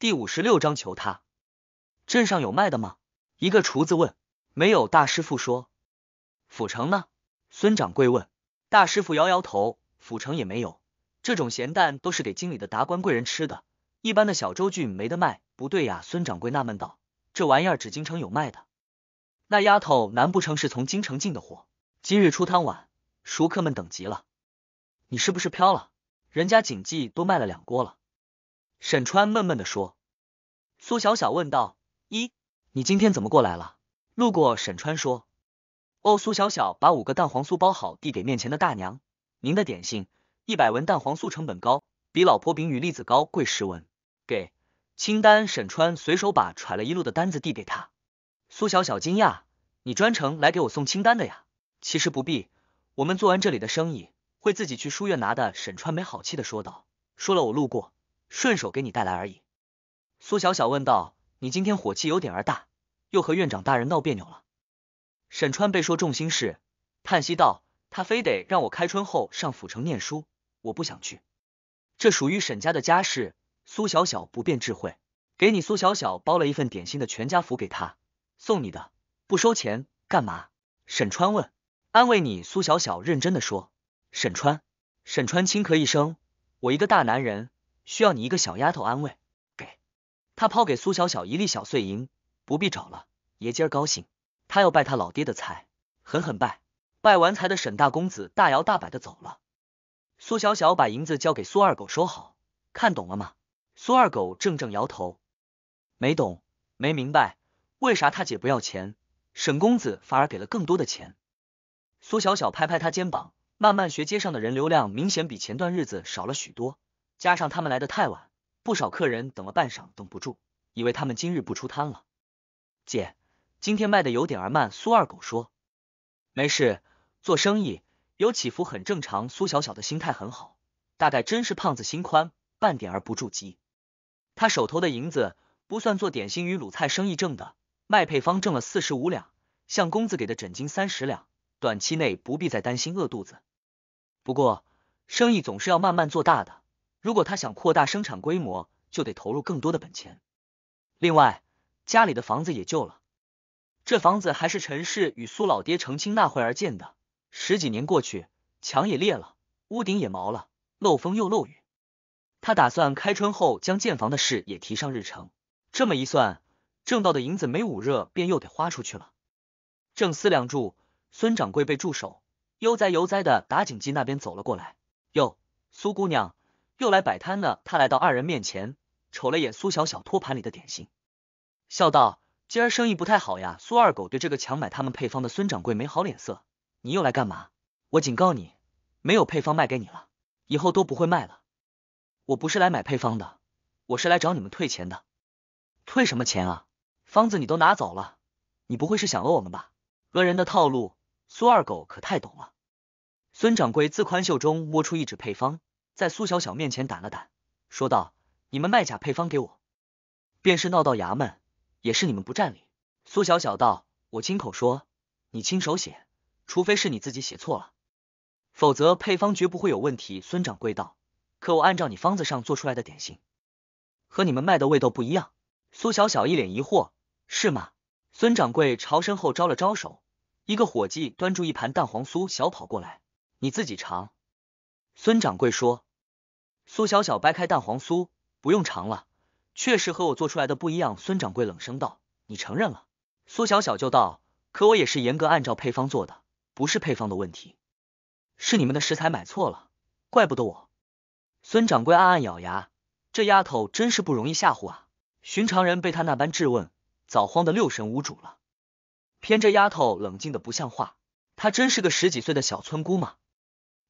第五十六章求他，镇上有卖的吗？一个厨子问。没有，大师傅说。府城呢？孙掌柜问。大师傅摇摇头，府城也没有。这种咸蛋都是给经理的达官贵人吃的，一般的小周郡没得卖。不对呀，孙掌柜纳闷道，这玩意儿只京城有卖的。那丫头难不成是从京城进的货？今日出摊晚，熟客们等急了。你是不是飘了？人家锦记都卖了两锅了。沈川闷闷的说，苏小小问道：“一，你今天怎么过来了？”路过，沈川说：“哦。”苏小小把五个蛋黄酥包好，递给面前的大娘：“您的点心，一百文蛋黄酥成本高，比老婆饼与栗子糕贵十文。”给清单，沈川随手把揣了一路的单子递给他。苏小小惊讶：“你专程来给我送清单的呀？”“其实不必，我们做完这里的生意，会自己去书院拿的。”沈川没好气的说道：“说了，我路过。”顺手给你带来而已，苏小小问道：“你今天火气有点儿大，又和院长大人闹别扭了。”沈川被说重心事，叹息道：“他非得让我开春后上府城念书，我不想去。”这属于沈家的家事，苏小小不便智慧，给你苏小小包了一份点心的全家福给他送你的，不收钱，干嘛？沈川问。安慰你，苏小小认真的说。沈川，沈川轻咳一声：“我一个大男人。”需要你一个小丫头安慰，给他抛给苏小小一粒小碎银，不必找了。爷今儿高兴，他要拜他老爹的财，狠狠拜。拜完财的沈大公子大摇大摆的走了。苏小小把银子交给苏二狗收好，看懂了吗？苏二狗怔怔摇头，没懂，没明白为啥他姐不要钱，沈公子反而给了更多的钱。苏小小拍拍他肩膀，慢慢学街上的人流量明显比前段日子少了许多。加上他们来的太晚，不少客人等了半晌等不住，以为他们今日不出摊了。姐，今天卖的有点儿慢。苏二狗说：“没事，做生意有起伏很正常。”苏小小的心态很好，大概真是胖子心宽，半点儿不住急。他手头的银子不算做点心与卤菜生意挣的，卖配方挣了四十五两，向公子给的枕金三十两，短期内不必再担心饿肚子。不过，生意总是要慢慢做大的。如果他想扩大生产规模，就得投入更多的本钱。另外，家里的房子也旧了，这房子还是陈氏与苏老爹成亲那会儿建的，十几年过去，墙也裂了，屋顶也毛了，漏风又漏雨。他打算开春后将建房的事也提上日程。这么一算，挣到的银子没捂热，便又得花出去了。正思量住，孙掌柜被助手悠哉悠哉的打井机那边走了过来。哟，苏姑娘。又来摆摊的。他来到二人面前，瞅了眼苏小小托盘里的点心，笑道：“今儿生意不太好呀。”苏二狗对这个强买他们配方的孙掌柜没好脸色：“你又来干嘛？我警告你，没有配方卖给你了，以后都不会卖了。我不是来买配方的，我是来找你们退钱的。退什么钱啊？方子你都拿走了，你不会是想讹我们吧？讹人的套路，苏二狗可太懂了。”孙掌柜自宽袖中摸出一纸配方。在苏小小面前掸了掸，说道：“你们卖假配方给我，便是闹到衙门，也是你们不占理。”苏小小道：“我亲口说，你亲手写，除非是你自己写错了，否则配方绝不会有问题。”孙掌柜道：“可我按照你方子上做出来的点心，和你们卖的味道不一样。”苏小小一脸疑惑：“是吗？”孙掌柜朝身后招了招手，一个伙计端住一盘蛋黄酥，小跑过来：“你自己尝。”孙掌柜说。苏小小掰开蛋黄酥，不用尝了，确实和我做出来的不一样。孙掌柜冷声道：“你承认了？”苏小小就道：“可我也是严格按照配方做的，不是配方的问题，是你们的食材买错了，怪不得我。”孙掌柜暗暗咬牙，这丫头真是不容易吓唬啊！寻常人被他那般质问，早慌得六神无主了，偏这丫头冷静的不像话，她真是个十几岁的小村姑吗？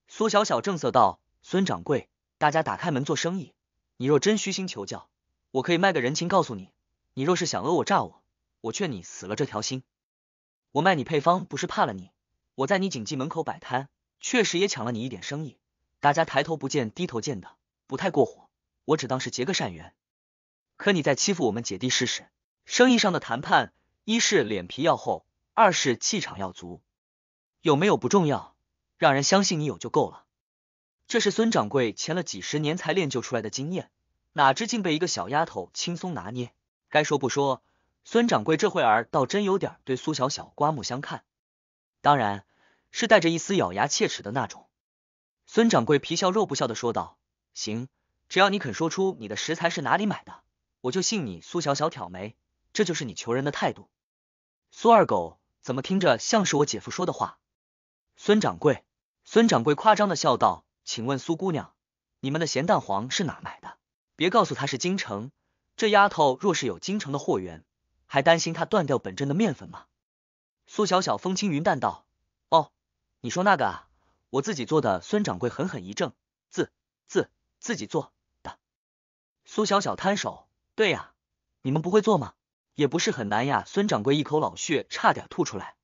苏小小正色道：“孙掌柜。”大家打开门做生意，你若真虚心求教，我可以卖个人情告诉你。你若是想讹我诈我，我劝你死了这条心。我卖你配方不是怕了你，我在你锦记门口摆摊，确实也抢了你一点生意。大家抬头不见低头见的，不太过火，我只当是结个善缘。可你再欺负我们姐弟试试。生意上的谈判，一是脸皮要厚，二是气场要足。有没有不重要，让人相信你有就够了。这是孙掌柜前了几十年才练就出来的经验，哪知竟被一个小丫头轻松拿捏。该说不说，孙掌柜这会儿倒真有点对苏小小刮目相看，当然是带着一丝咬牙切齿的那种。孙掌柜皮笑肉不笑的说道：“行，只要你肯说出你的食材是哪里买的，我就信你。”苏小小挑眉：“这就是你求人的态度？苏二狗怎么听着像是我姐夫说的话？”孙掌柜孙掌柜夸张的笑道。请问苏姑娘，你们的咸蛋黄是哪买的？别告诉她是京城，这丫头若是有京城的货源，还担心她断掉本镇的面粉吗？苏小小风轻云淡道：“哦，你说那个啊，我自己做的。”孙掌柜狠狠一怔，自自自己做的。苏小小摊手：“对呀，你们不会做吗？也不是很难呀。”孙掌柜一口老血差点吐出来。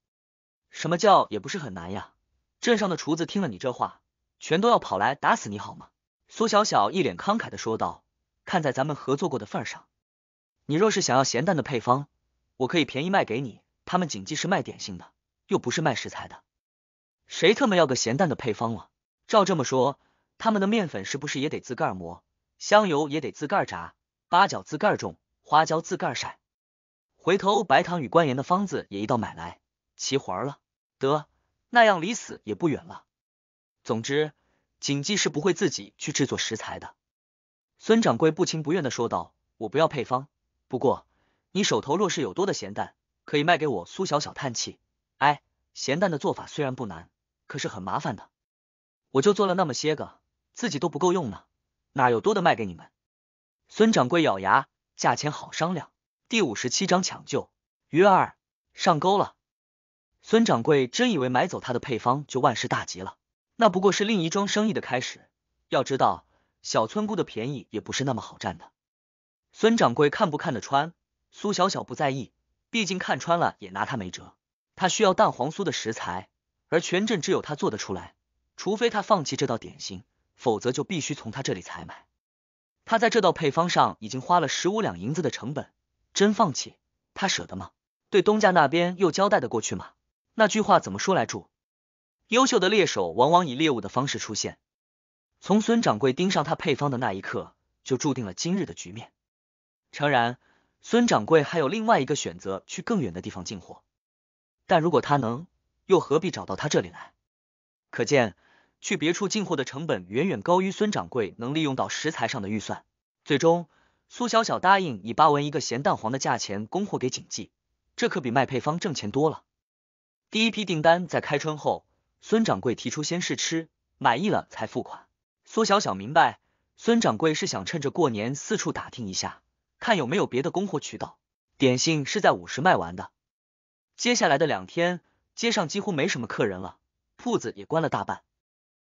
什么叫也不是很难呀？镇上的厨子听了你这话。全都要跑来打死你好吗？苏小小一脸慷慨的说道：“看在咱们合作过的份上，你若是想要咸蛋的配方，我可以便宜卖给你。他们锦记是卖点心的，又不是卖食材的，谁特么要个咸蛋的配方了？照这么说，他们的面粉是不是也得自个儿磨，香油也得自个儿炸，八角自个儿种，花椒自个儿晒？回头白糖与官盐的方子也一道买来，齐活了。得，那样离死也不远了。”总之，锦记是不会自己去制作食材的。孙掌柜不情不愿的说道：“我不要配方，不过你手头若是有多的咸蛋，可以卖给我。”苏小小叹气：“哎，咸蛋的做法虽然不难，可是很麻烦的。我就做了那么些个，自己都不够用呢，哪有多的卖给你们？”孙掌柜咬牙：“价钱好商量。”第五十七章抢救鱼儿上钩了。孙掌柜真以为买走他的配方就万事大吉了。那不过是另一桩生意的开始。要知道，小村姑的便宜也不是那么好占的。孙掌柜看不看得穿，苏小小不在意，毕竟看穿了也拿他没辙。他需要蛋黄酥的食材，而全镇只有他做得出来。除非他放弃这道点心，否则就必须从他这里采买。他在这道配方上已经花了十五两银子的成本，真放弃，他舍得吗？对东家那边又交代得过去吗？那句话怎么说来着？优秀的猎手往往以猎物的方式出现。从孙掌柜盯上他配方的那一刻，就注定了今日的局面。诚然，孙掌柜还有另外一个选择，去更远的地方进货。但如果他能，又何必找到他这里来？可见，去别处进货的成本远远高于孙掌柜能利用到食材上的预算。最终，苏小小答应以八文一个咸蛋黄的价钱供货给锦记，这可比卖配方挣钱多了。第一批订单在开春后。孙掌柜提出先试吃，满意了才付款。苏小小明白，孙掌柜是想趁着过年四处打听一下，看有没有别的供货渠道。点心是在午时卖完的，接下来的两天街上几乎没什么客人了，铺子也关了大半。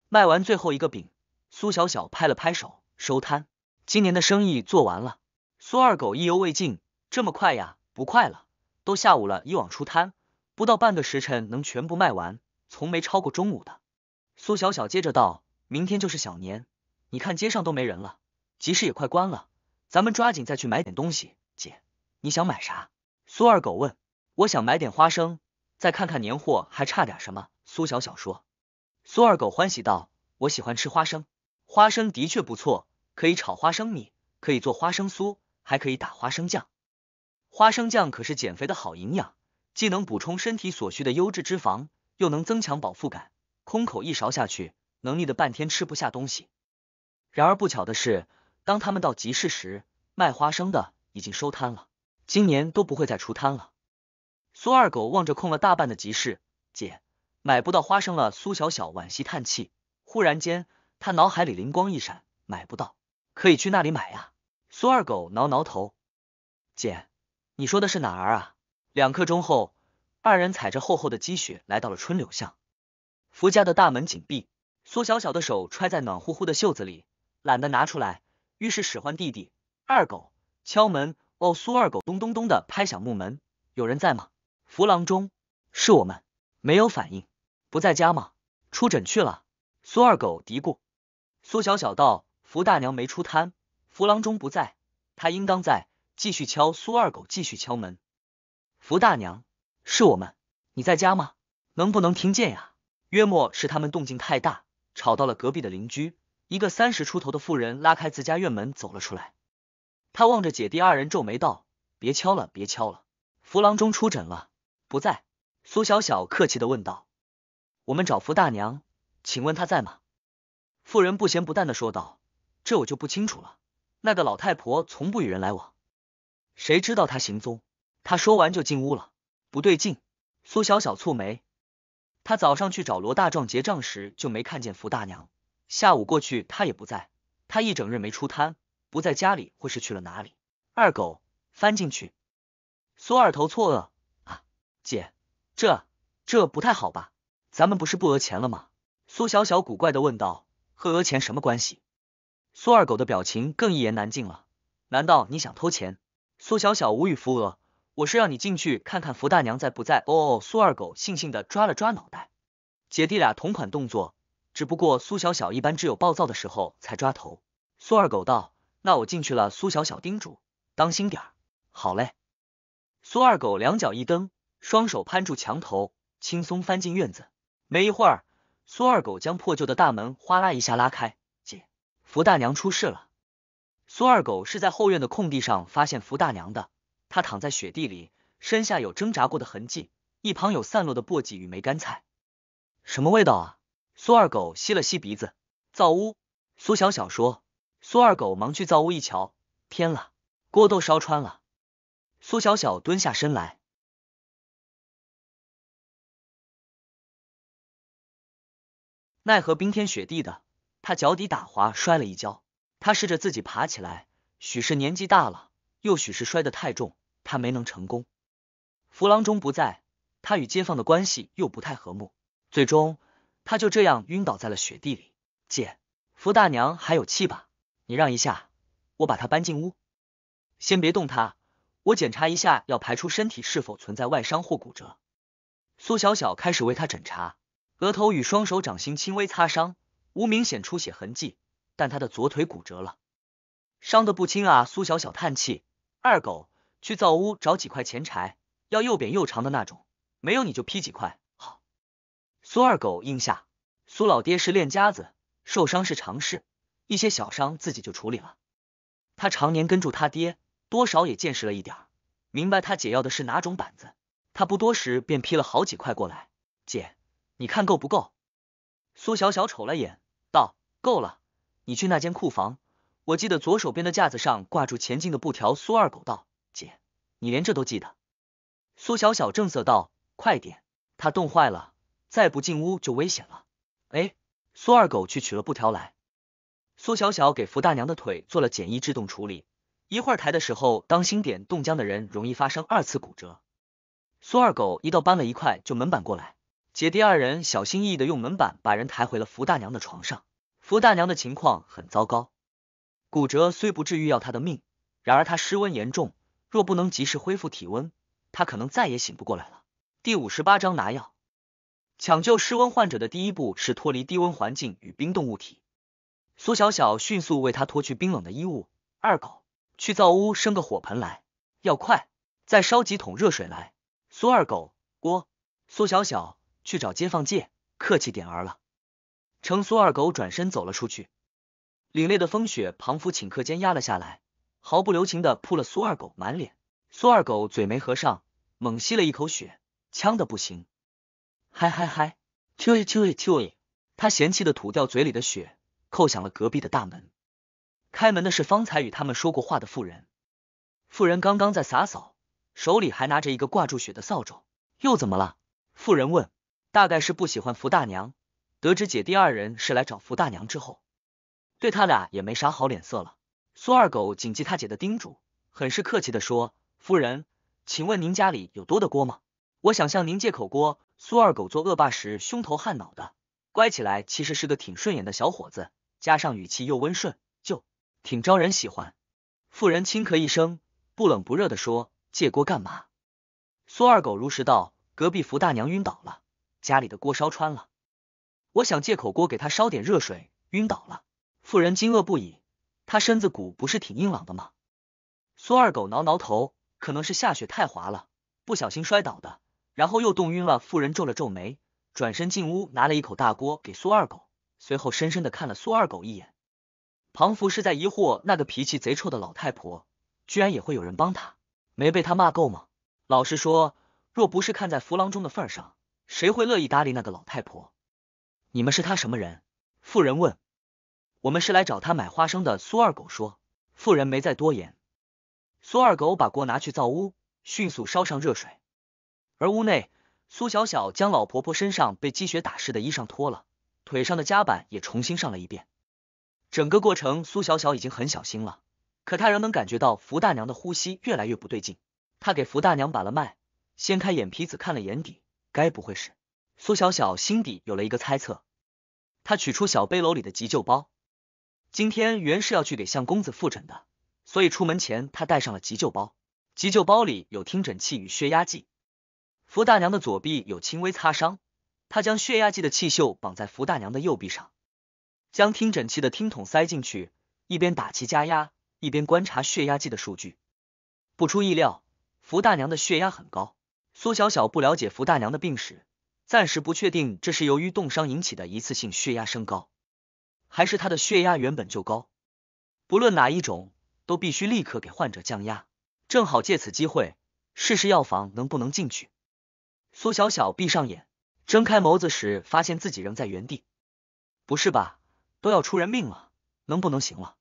卖完最后一个饼，苏小小拍了拍手，收摊。今年的生意做完了。苏二狗意犹未尽：“这么快呀？不快了，都下午了。以往出摊不到半个时辰能全部卖完。”从没超过中午的。苏小小接着道：“明天就是小年，你看街上都没人了，集市也快关了，咱们抓紧再去买点东西。姐，你想买啥？”苏二狗问：“我想买点花生，再看看年货还差点什么。”苏小小说：“苏二狗欢喜道：我喜欢吃花生，花生的确不错，可以炒花生米，可以做花生酥，还可以打花生酱。花生酱可是减肥的好营养，既能补充身体所需的优质脂肪。”又能增强饱腹感，空口一勺下去，能腻得半天吃不下东西。然而不巧的是，当他们到集市时，卖花生的已经收摊了，今年都不会再出摊了。苏二狗望着空了大半的集市，姐，买不到花生了。苏小小惋惜叹气。忽然间，他脑海里灵光一闪，买不到，可以去那里买呀。苏二狗挠挠头，姐，你说的是哪儿啊？两刻钟后。二人踩着厚厚的积雪来到了春柳巷，福家的大门紧闭。苏小小的手揣在暖乎乎的袖子里，懒得拿出来，于是使唤弟弟二狗敲门。哦，苏二狗咚咚咚的拍响木门，有人在吗？福郎中是我们，没有反应，不在家吗？出诊去了。苏二狗嘀咕。苏小小道：“福大娘没出摊，福郎中不在，他应当在。”继续敲。苏二狗继续敲门。福大娘。是我们，你在家吗？能不能听见呀？约莫是他们动静太大，吵到了隔壁的邻居。一个三十出头的妇人拉开自家院门走了出来，她望着姐弟二人皱眉道：“别敲了，别敲了，扶郎中出诊了，不在。”苏小小客气的问道：“我们找福大娘，请问她在吗？”妇人不咸不淡的说道：“这我就不清楚了，那个老太婆从不与人来往，谁知道她行踪？”她说完就进屋了。不对劲，苏小小蹙眉，她早上去找罗大壮结账时就没看见福大娘，下午过去她也不在，她一整日没出摊，不在家里或是去了哪里？二狗翻进去，苏二头错愕啊，姐，这这不太好吧？咱们不是不讹钱了吗？苏小小古怪的问道，和讹钱什么关系？苏二狗的表情更一言难尽了，难道你想偷钱？苏小小无语扶额。我是让你进去看看福大娘在不在哦。哦，苏二狗悻悻的抓了抓脑袋，姐弟俩同款动作，只不过苏小小一般只有暴躁的时候才抓头。苏二狗道：“那我进去了。”苏小小叮嘱：“当心点儿。”好嘞。苏二狗两脚一蹬，双手攀住墙头，轻松翻进院子。没一会儿，苏二狗将破旧的大门哗啦一下拉开。姐，福大娘出事了。苏二狗是在后院的空地上发现福大娘的。他躺在雪地里，身下有挣扎过的痕迹，一旁有散落的簸箕与梅干菜，什么味道啊？苏二狗吸了吸鼻子，灶屋。苏小小说，苏二狗忙去灶屋一瞧，天了，锅都烧穿了。苏小小蹲下身来，奈何冰天雪地的，他脚底打滑摔了一跤，他试着自己爬起来，许是年纪大了。又许是摔得太重，他没能成功。扶郎中不在，他与街坊的关系又不太和睦，最终他就这样晕倒在了雪地里。姐，福大娘还有气吧？你让一下，我把她搬进屋。先别动她，我检查一下，要排除身体是否存在外伤或骨折。苏小小开始为他诊查，额头与双手掌心轻微擦伤，无明显出血痕迹，但他的左腿骨折了，伤得不轻啊。苏小小叹气。二狗去灶屋找几块钱柴，要又扁又长的那种，没有你就劈几块。好，苏二狗应下。苏老爹是练家子，受伤是常事，一些小伤自己就处理了。他常年跟住他爹，多少也见识了一点，明白他姐要的是哪种板子。他不多时便劈了好几块过来。姐，你看够不够？苏小小瞅了眼，道：够了。你去那间库房。我记得左手边的架子上挂住前进的布条。苏二狗道：“姐，你连这都记得。”苏小小正色道：“快点，他冻坏了，再不进屋就危险了。”哎，苏二狗去取了布条来。苏小小给福大娘的腿做了简易制动处理，一会儿抬的时候当心点，冻僵的人容易发生二次骨折。苏二狗一到搬了一块就门板过来，姐弟二人小心翼翼的用门板把人抬回了福大娘的床上。福大娘的情况很糟糕。骨折虽不至于要他的命，然而他失温严重，若不能及时恢复体温，他可能再也醒不过来了。第五十八章拿药。抢救失温患者的第一步是脱离低温环境与冰冻物体。苏小小迅速为他脱去冰冷的衣物。二狗，去灶屋生个火盆来，要快！再烧几桶热水来。苏二狗，郭，苏小小去找街坊借，客气点儿了。程苏二狗转身走了出去。凛冽的风雪，庞福顷刻间压了下来，毫不留情的扑了苏二狗满脸。苏二狗嘴没合上，猛吸了一口血，呛得不行。嗨嗨嗨！啾一啾一吐一！他嫌弃的吐掉嘴里的血，扣响了隔壁的大门。开门的是方才与他们说过话的妇人。妇人刚刚在洒扫，手里还拿着一个挂住血的扫帚。又怎么了？妇人问。大概是不喜欢福大娘。得知姐弟二人是来找福大娘之后。对他俩也没啥好脸色了。苏二狗谨记他姐的叮嘱，很是客气的说：“夫人，请问您家里有多的锅吗？我想向您借口锅。”苏二狗做恶霸时凶头悍脑的，乖起来其实是个挺顺眼的小伙子，加上语气又温顺，就挺招人喜欢。妇人轻咳一声，不冷不热的说：“借锅干嘛？”苏二狗如实道：“隔壁福大娘晕倒了，家里的锅烧穿了，我想借口锅给她烧点热水，晕倒了。”妇人惊愕不已，他身子骨不是挺硬朗的吗？苏二狗挠挠头，可能是下雪太滑了，不小心摔倒的，然后又冻晕了。妇人皱了皱眉，转身进屋拿了一口大锅给苏二狗，随后深深的看了苏二狗一眼。庞福是在疑惑，那个脾气贼臭的老太婆，居然也会有人帮他，没被他骂够吗？老实说，若不是看在扶郎中的份上，谁会乐意搭理那个老太婆？你们是他什么人？妇人问。我们是来找他买花生的。”苏二狗说。妇人没再多言。苏二狗把锅拿去灶屋，迅速烧上热水。而屋内，苏小小将老婆婆身上被积雪打湿的衣裳脱了，腿上的夹板也重新上了一遍。整个过程，苏小小已经很小心了，可她仍能感觉到福大娘的呼吸越来越不对劲。她给福大娘把了脉，掀开眼皮子看了眼底，该不会是苏小小心底有了一个猜测。他取出小背篓里的急救包。今天原是要去给向公子复诊的，所以出门前他带上了急救包。急救包里有听诊器与血压计。福大娘的左臂有轻微擦伤，他将血压计的气袖绑在福大娘的右臂上，将听诊器的听筒塞进去，一边打气加压，一边观察血压计的数据。不出意料，福大娘的血压很高。苏小小不了解福大娘的病史，暂时不确定这是由于冻伤引起的一次性血压升高。还是他的血压原本就高，不论哪一种，都必须立刻给患者降压。正好借此机会试试药房能不能进去。苏小小闭上眼，睁开眸子时，发现自己仍在原地。不是吧，都要出人命了，能不能行了？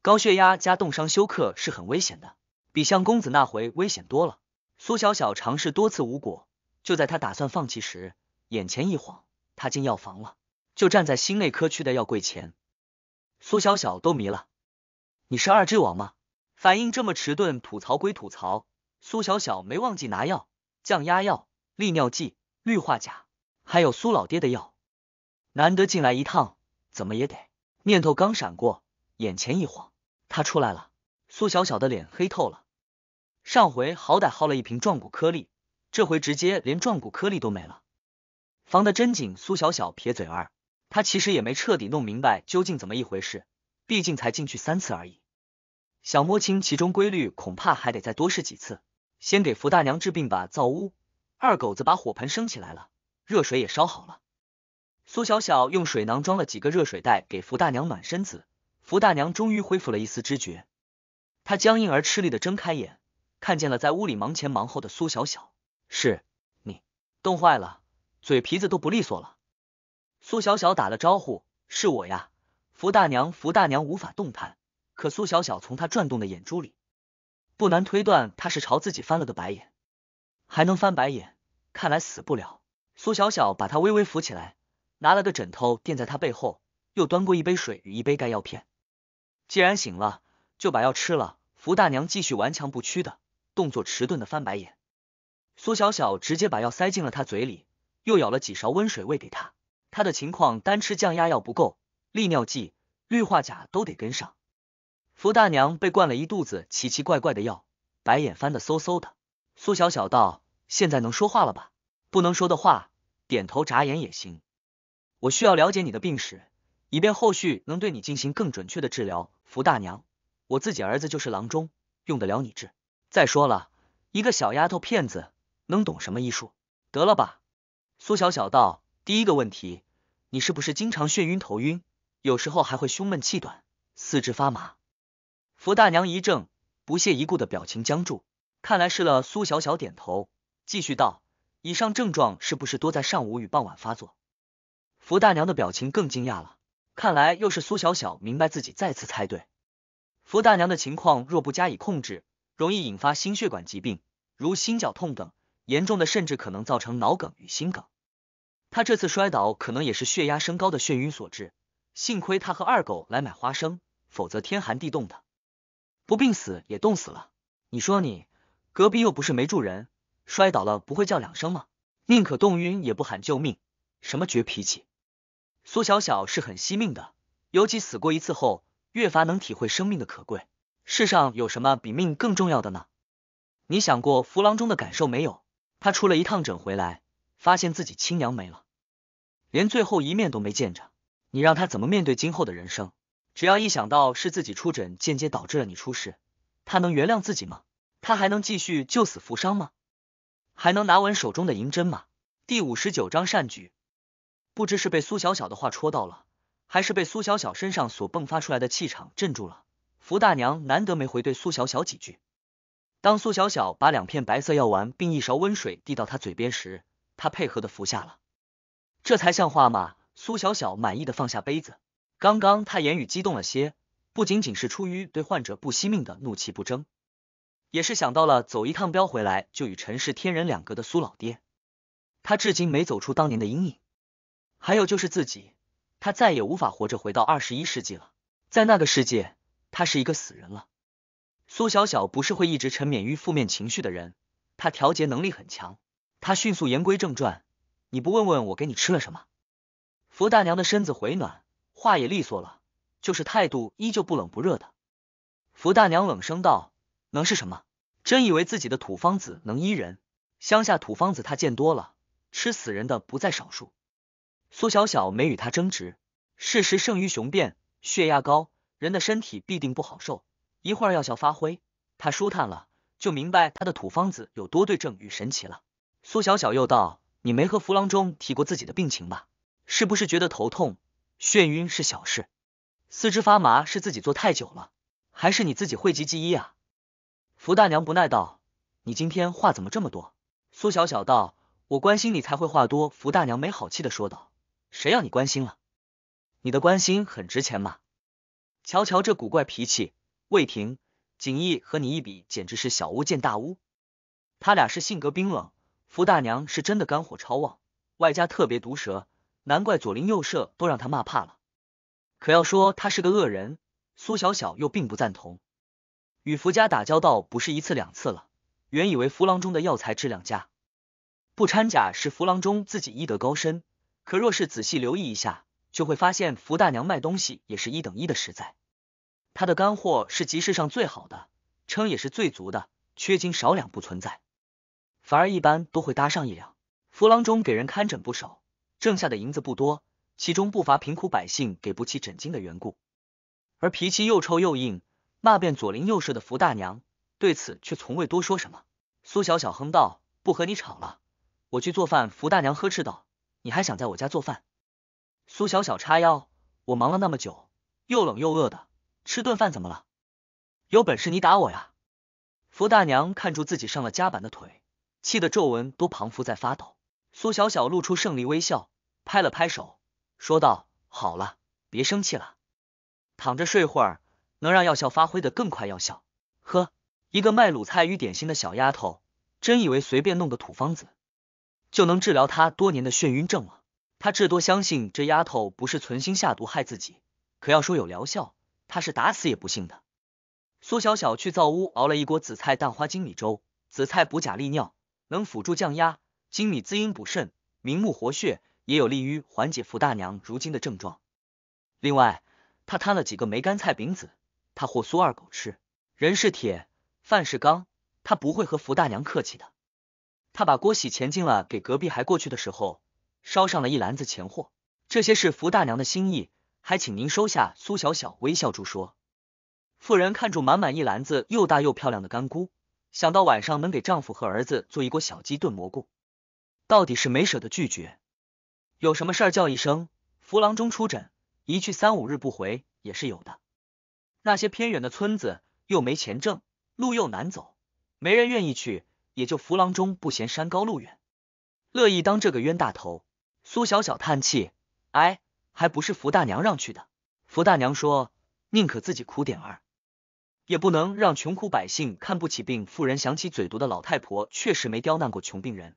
高血压加冻伤休克是很危险的，比像公子那回危险多了。苏小小尝试多次无果，就在他打算放弃时，眼前一晃，他进药房了。就站在心内科区的药柜前，苏小小都迷了。你是二 G 网吗？反应这么迟钝，吐槽归吐槽。苏小小没忘记拿药，降压药、利尿剂、氯化钾，还有苏老爹的药。难得进来一趟，怎么也得。念头刚闪过，眼前一晃，他出来了。苏小小的脸黑透了。上回好歹耗了一瓶壮骨颗粒，这回直接连壮骨颗粒都没了。防的真紧，苏小小撇嘴儿。他其实也没彻底弄明白究竟怎么一回事，毕竟才进去三次而已，想摸清其中规律，恐怕还得再多试几次。先给福大娘治病吧，造屋。二狗子把火盆升起来了，热水也烧好了。苏小小用水囊装了几个热水袋给福大娘暖身子。福大娘终于恢复了一丝知觉，她僵硬而吃力的睁开眼，看见了在屋里忙前忙后的苏小小。是你，冻坏了，嘴皮子都不利索了。苏小小打了招呼：“是我呀，福大娘。”福大娘无法动弹，可苏小小从她转动的眼珠里，不难推断她是朝自己翻了个白眼。还能翻白眼，看来死不了。苏小小把她微微扶起来，拿了个枕头垫在她背后，又端过一杯水与一杯钙药片。既然醒了，就把药吃了。福大娘继续顽强不屈的动作，迟钝的翻白眼。苏小小直接把药塞进了她嘴里，又舀了几勺温水喂给她。他的情况单吃降压药不够，利尿剂、氯化钾都得跟上。福大娘被灌了一肚子奇奇怪怪的药，白眼翻的嗖嗖的。苏小小道：“现在能说话了吧？不能说的话，点头眨眼也行。我需要了解你的病史，以便后续能对你进行更准确的治疗。”福大娘，我自己儿子就是郎中，用得了你治。再说了，一个小丫头片子能懂什么医术？得了吧。苏小小道。第一个问题，你是不是经常眩晕、头晕，有时候还会胸闷、气短、四肢发麻？福大娘一怔，不屑一顾的表情僵住。看来是了。苏小小点头，继续道：“以上症状是不是多在上午与傍晚发作？”福大娘的表情更惊讶了，看来又是苏小小明白自己再次猜对。福大娘的情况若不加以控制，容易引发心血管疾病，如心绞痛等，严重的甚至可能造成脑梗与心梗。他这次摔倒可能也是血压升高的眩晕所致，幸亏他和二狗来买花生，否则天寒地冻的，不病死也冻死了。你说你隔壁又不是没住人，摔倒了不会叫两声吗？宁可冻晕也不喊救命，什么倔脾气！苏小小是很惜命的，尤其死过一次后，越发能体会生命的可贵。世上有什么比命更重要的呢？你想过扶郎中的感受没有？他出了一趟诊回来，发现自己亲娘没了。连最后一面都没见着，你让他怎么面对今后的人生？只要一想到是自己出诊，间接导致了你出事，他能原谅自己吗？他还能继续救死扶伤吗？还能拿稳手中的银针吗？第五十九章善举，不知是被苏小小的话戳到了，还是被苏小小身上所迸发出来的气场镇住了。福大娘难得没回怼苏小小几句。当苏小小把两片白色药丸并一勺温水递到他嘴边时，他配合的服下了。这才像话嘛！苏小小满意的放下杯子。刚刚他言语激动了些，不仅仅是出于对患者不惜命的怒气不争，也是想到了走一趟镖回来就与陈氏天人两隔的苏老爹，他至今没走出当年的阴影。还有就是自己，他再也无法活着回到二十一世纪了，在那个世界，他是一个死人了。苏小小不是会一直沉湎于负面情绪的人，他调节能力很强，他迅速言归正传。你不问问我给你吃了什么？福大娘的身子回暖，话也利索了，就是态度依旧不冷不热的。福大娘冷声道：“能是什么？真以为自己的土方子能医人？乡下土方子他见多了，吃死人的不在少数。”苏小小没与他争执，事实胜于雄辩。血压高，人的身体必定不好受。一会儿药效发挥，他舒坦了，就明白他的土方子有多对症与神奇了。苏小小又道。你没和扶郎中提过自己的病情吧？是不是觉得头痛、眩晕是小事，四肢发麻是自己坐太久了，还是你自己讳疾忌医啊？福大娘不耐道：“你今天话怎么这么多？”苏小小道：“我关心你才会话多。”福大娘没好气的说道：“谁要你关心了？你的关心很值钱吗？瞧瞧这古怪脾气，魏婷、景逸和你一比，简直是小巫见大巫。他俩是性格冰冷。”福大娘是真的肝火超旺，外加特别毒舌，难怪左邻右舍都让她骂怕了。可要说她是个恶人，苏小小又并不赞同。与福家打交道不是一次两次了，原以为福郎中的药材质量佳，不掺假是福郎中自己医德高深。可若是仔细留意一下，就会发现福大娘卖东西也是一等一的实在。她的干货是集市上最好的，称也是最足的，缺斤少两不存在。反而一般都会搭上一辆。扶郎中给人看诊不少，挣下的银子不多，其中不乏贫苦百姓给不起诊金的缘故。而脾气又臭又硬，骂遍左邻右舍的福大娘，对此却从未多说什么。苏小小哼道：“不和你吵了，我去做饭。”福大娘呵斥道：“你还想在我家做饭？”苏小小叉腰：“我忙了那么久，又冷又饿的，吃顿饭怎么了？有本事你打我呀！”福大娘看住自己上了夹板的腿。气的皱纹都彷佛在发抖，苏小小露出胜利微笑，拍了拍手，说道：“好了，别生气了，躺着睡会儿，能让药效发挥的更快。”药效，呵，一个卖卤菜与点心的小丫头，真以为随便弄个土方子就能治疗她多年的眩晕症了？她至多相信这丫头不是存心下毒害自己，可要说有疗效，她是打死也不信的。苏小小去灶屋熬了一锅紫菜蛋花精米粥，紫菜补钾利尿。能辅助降压，粳米滋阴补肾，明目活血，也有利于缓解福大娘如今的症状。另外，他摊了几个梅干菜饼子，他和苏二狗吃。人是铁，饭是钢，他不会和福大娘客气的。他把锅洗钱进了，给隔壁还过去的时候，捎上了一篮子钱货。这些是福大娘的心意，还请您收下。苏小小微笑住说。妇人看住满满一篮子又大又漂亮的干菇。想到晚上能给丈夫和儿子做一锅小鸡炖蘑菇，到底是没舍得拒绝。有什么事儿叫一声，扶郎中出诊，一去三五日不回也是有的。那些偏远的村子又没钱挣，路又难走，没人愿意去，也就扶郎中不嫌山高路远，乐意当这个冤大头。苏小小叹气，哎，还不是福大娘让去的。福大娘说，宁可自己苦点儿。也不能让穷苦百姓看不起病。富人想起嘴毒的老太婆，确实没刁难过穷病人，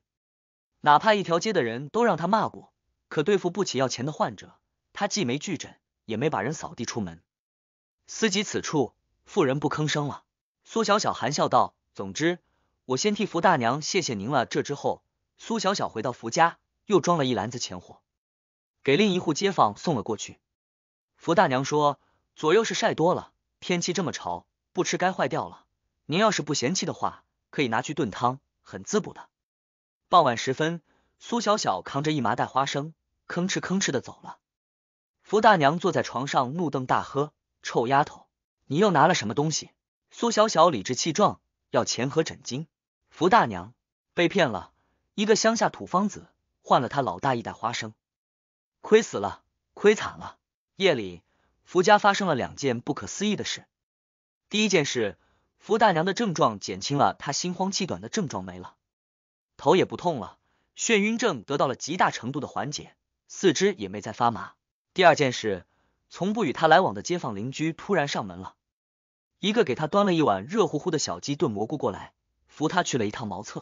哪怕一条街的人都让她骂过。可对付不起要钱的患者，他既没拒诊，也没把人扫地出门。思及此处，富人不吭声了。苏小小含笑道：“总之，我先替福大娘谢谢您了。”这之后，苏小小回到福家，又装了一篮子钱货，给另一户街坊送了过去。福大娘说：“左右是晒多了，天气这么潮。”不吃该坏掉了。您要是不嫌弃的话，可以拿去炖汤，很滋补的。傍晚时分，苏小小扛着一麻袋花生，吭哧吭哧的走了。福大娘坐在床上怒瞪大喝：“臭丫头，你又拿了什么东西？”苏小小理直气壮：“要钱和枕巾。”福大娘被骗了，一个乡下土方子换了他老大一袋花生，亏死了，亏惨了。夜里，福家发生了两件不可思议的事。第一件事，福大娘的症状减轻了，她心慌气短的症状没了，头也不痛了，眩晕症得到了极大程度的缓解，四肢也没再发麻。第二件事，从不与他来往的街坊邻居突然上门了，一个给他端了一碗热乎乎的小鸡炖蘑菇过来，扶他去了一趟茅厕；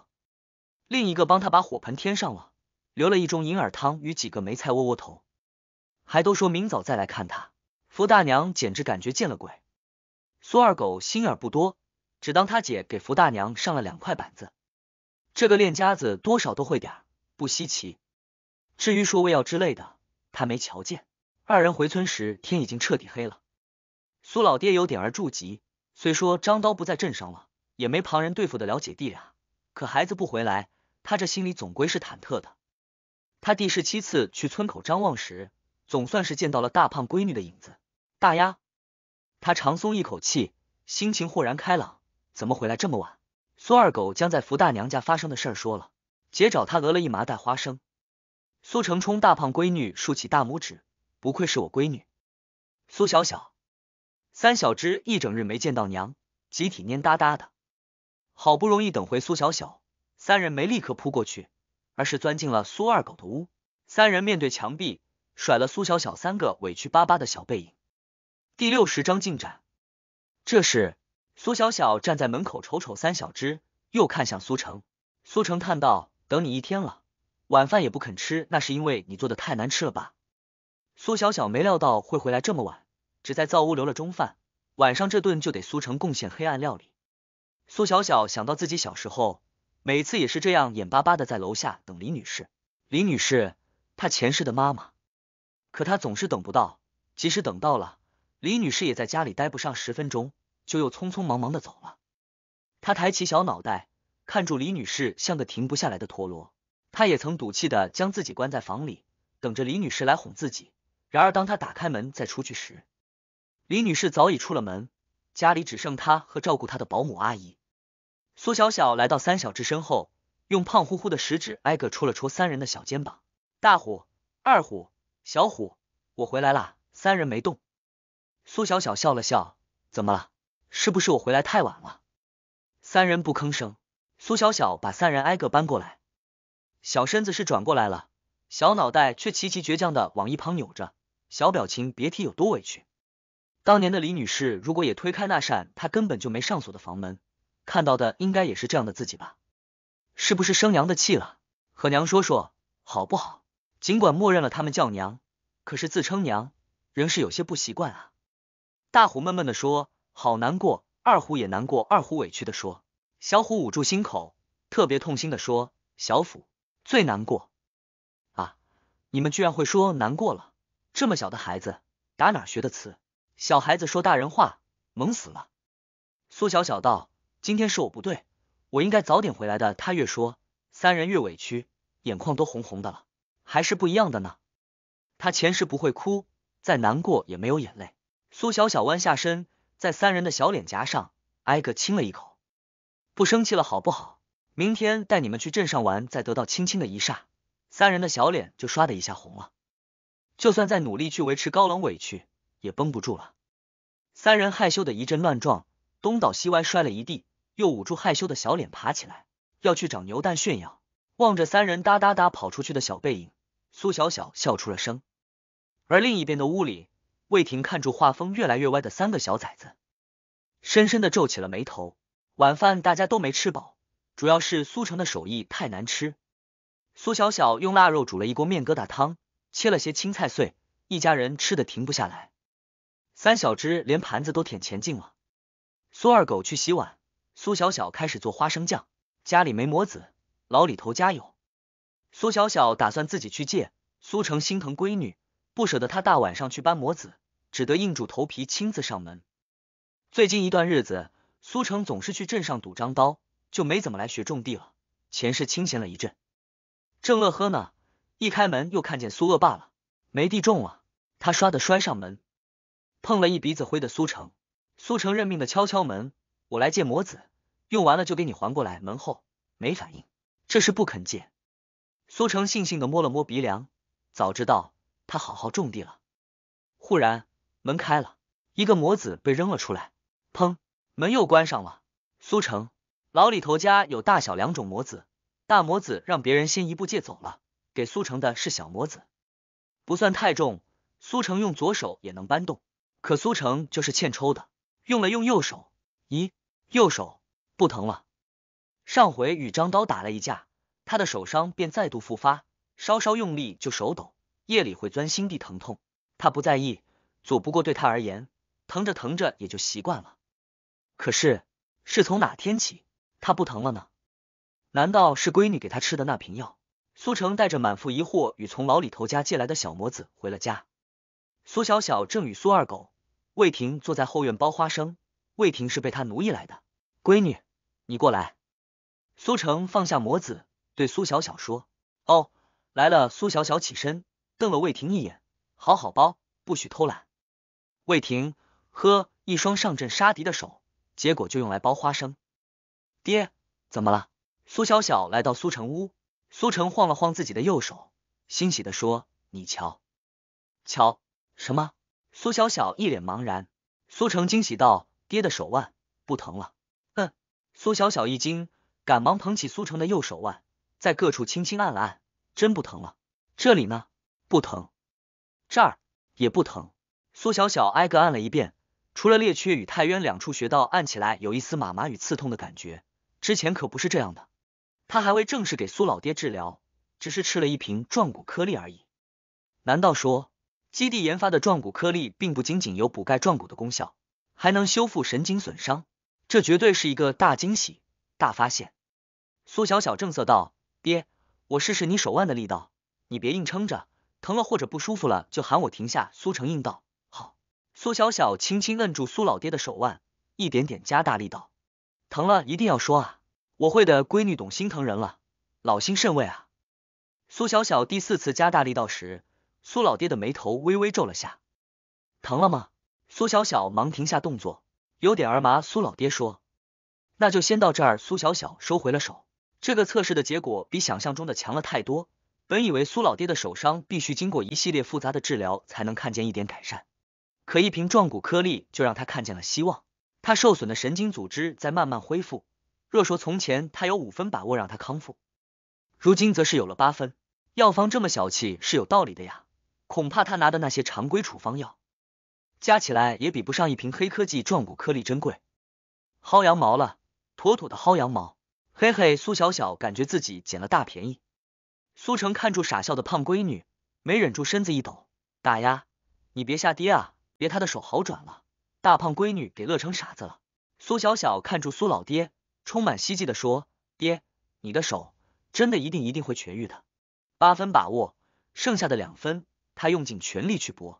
另一个帮他把火盆添上了，留了一盅银耳汤与几个梅菜窝窝头，还都说明早再来看他。福大娘简直感觉见了鬼。苏二狗心眼不多，只当他姐给福大娘上了两块板子。这个练家子多少都会点儿，不稀奇。至于说喂药之类的，他没瞧见。二人回村时，天已经彻底黑了。苏老爹有点儿住急，虽说张刀不在镇上了，也没旁人对付得了姐弟俩，可孩子不回来，他这心里总归是忐忑的。他第十七次去村口张望时，总算是见到了大胖闺女的影子，大丫。他长松一口气，心情豁然开朗。怎么回来这么晚？苏二狗将在福大娘家发生的事儿说了，姐找他讹了一麻袋花生。苏成冲大胖闺女竖起大拇指，不愧是我闺女。苏小小，三小只一整日没见到娘，集体蔫哒哒的。好不容易等回苏小小，三人没立刻扑过去，而是钻进了苏二狗的屋。三人面对墙壁，甩了苏小小三个委屈巴巴的小背影。第六十章进展。这时，苏小小站在门口瞅瞅三小只，又看向苏成。苏成叹道：“等你一天了，晚饭也不肯吃，那是因为你做的太难吃了吧？”苏小小没料到会回来这么晚，只在灶屋留了中饭，晚上这顿就得苏成贡献黑暗料理。苏小小想到自己小时候，每次也是这样眼巴巴的在楼下等李女士，李女士，她前世的妈妈，可她总是等不到，即使等到了。李女士也在家里待不上十分钟，就又匆匆忙忙的走了。他抬起小脑袋，看住李女士像个停不下来的陀螺。他也曾赌气的将自己关在房里，等着李女士来哄自己。然而，当他打开门再出去时，李女士早已出了门，家里只剩他和照顾他的保姆阿姨苏小小来到三小只身后，用胖乎乎的食指挨个戳了戳三人的小肩膀。大虎、二虎、小虎，我回来啦！三人没动。苏小小笑了笑：“怎么了？是不是我回来太晚了？”三人不吭声。苏小小把三人挨个搬过来，小身子是转过来了，小脑袋却齐齐倔强的往一旁扭着，小表情别提有多委屈。当年的李女士如果也推开那扇她根本就没上锁的房门，看到的应该也是这样的自己吧？是不是生娘的气了？和娘说说好不好？尽管默认了他们叫娘，可是自称娘仍是有些不习惯啊。大虎闷闷的说：“好难过。”二虎也难过。二虎委屈的说：“小虎捂住心口，特别痛心的说：小虎最难过啊！你们居然会说难过了，这么小的孩子打哪学的词？小孩子说大人话，萌死了。”苏小小道：“今天是我不对，我应该早点回来的。”他越说，三人越委屈，眼眶都红红的了。还是不一样的呢，他前世不会哭，再难过也没有眼泪。苏小小弯下身，在三人的小脸颊上挨个亲了一口，不生气了好不好？明天带你们去镇上玩。再得到亲亲的一霎，三人的小脸就唰的一下红了。就算再努力去维持高冷委屈，也绷不住了。三人害羞的一阵乱撞，东倒西歪摔了一地，又捂住害羞的小脸爬起来，要去找牛蛋炫耀。望着三人哒哒哒跑出去的小背影，苏小小笑出了声。而另一边的屋里。魏婷看住画风越来越歪的三个小崽子，深深的皱起了眉头。晚饭大家都没吃饱，主要是苏成的手艺太难吃。苏小小用腊肉煮了一锅面疙瘩汤，切了些青菜碎，一家人吃的停不下来。三小只连盘子都舔前进了。苏二狗去洗碗，苏小小开始做花生酱。家里没模子，老李头家有。苏小小打算自己去借。苏成心疼闺女，不舍得他大晚上去搬模子。只得硬住头皮亲自上门。最近一段日子，苏城总是去镇上赌张刀，就没怎么来学种地了。前世清闲了一阵，正乐呵呢，一开门又看见苏恶霸了，没地种了，他刷的摔上门，碰了一鼻子灰的苏城。苏城认命的敲敲门：“我来借魔子，用完了就给你还过来。”门后没反应，这是不肯借。苏城悻悻的摸了摸鼻梁，早知道他好好种地了。忽然。门开了，一个魔子被扔了出来，砰！门又关上了。苏城，老李头家有大小两种魔子，大魔子让别人先一步借走了，给苏城的是小魔子，不算太重，苏城用左手也能搬动。可苏城就是欠抽的，用了用右手，咦，右手不疼了。上回与张刀打了一架，他的手伤便再度复发，稍稍用力就手抖，夜里会钻心地疼痛。他不在意。左不过对他而言，疼着疼着也就习惯了。可是是从哪天起他不疼了呢？难道是闺女给他吃的那瓶药？苏成带着满腹疑惑与从老李头家借来的小模子回了家。苏小小正与苏二狗、魏婷坐在后院剥花生。魏婷是被他奴役来的。闺女，你过来。苏成放下模子，对苏小小说：“哦，来了。”苏小小起身，瞪了魏婷一眼：“好好剥，不许偷懒。”魏婷呵，一双上阵杀敌的手，结果就用来剥花生。爹，怎么了？苏小小来到苏成屋，苏成晃了晃自己的右手，欣喜地说：“你瞧，瞧什么？”苏小小一脸茫然。苏成惊喜道：“爹的手腕不疼了。”嗯。苏小小一惊，赶忙捧起苏成的右手腕，在各处轻轻按了按，真不疼了。这里呢，不疼，这儿也不疼。苏小小挨个按了一遍，除了列缺与太渊两处穴道，按起来有一丝麻麻与刺痛的感觉。之前可不是这样的，他还未正式给苏老爹治疗，只是吃了一瓶壮骨颗粒而已。难道说基地研发的壮骨颗粒并不仅仅有补钙壮骨的功效，还能修复神经损伤？这绝对是一个大惊喜、大发现。苏小小正色道：“爹，我试试你手腕的力道，你别硬撑着，疼了或者不舒服了就喊我停下。”苏成应道。苏小小轻轻摁住苏老爹的手腕，一点点加大力道，疼了一定要说啊，我会的，闺女懂心疼人了，老心甚慰啊。苏小小第四次加大力道时，苏老爹的眉头微微皱了下，疼了吗？苏小小忙停下动作，有点儿麻。苏老爹说：“那就先到这儿。”苏小小收回了手，这个测试的结果比想象中的强了太多。本以为苏老爹的手伤必须经过一系列复杂的治疗才能看见一点改善。可一瓶壮骨颗粒就让他看见了希望，他受损的神经组织在慢慢恢复。若说从前他有五分把握让他康复，如今则是有了八分。药方这么小气是有道理的呀，恐怕他拿的那些常规处方药，加起来也比不上一瓶黑科技壮骨颗粒珍贵。薅羊毛了，妥妥的薅羊毛！嘿嘿，苏小小感觉自己捡了大便宜。苏成看住傻笑的胖闺女，没忍住身子一抖：“大丫，你别下跌啊！”爷，他的手好转了，大胖闺女给乐成傻子了。苏小小看住苏老爹，充满希冀的说：“爹，你的手真的一定一定会痊愈的，八分把握，剩下的两分，他用尽全力去搏。”